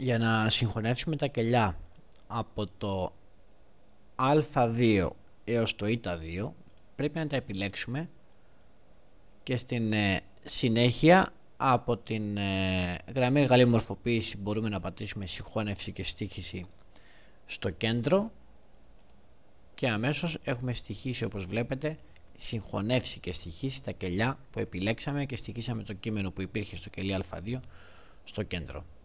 για να συγχωνεύσουμε τα κελιά από το α2 έως το η2 πρέπει να τα επιλέξουμε και στην ε, συνέχεια από την ε, γραμμή εργαλείου μορφοποίηση μπορούμε να πατήσουμε συγχώνευση και στήχηση στο κέντρο και αμέσως έχουμε στοιχήσει όπως βλέπετε συγχωνεύσει και στοιχήσει τα κελιά που επιλέξαμε και στοιχήσαμε το κείμενο που υπήρχε στο κελί α2 στο κέντρο.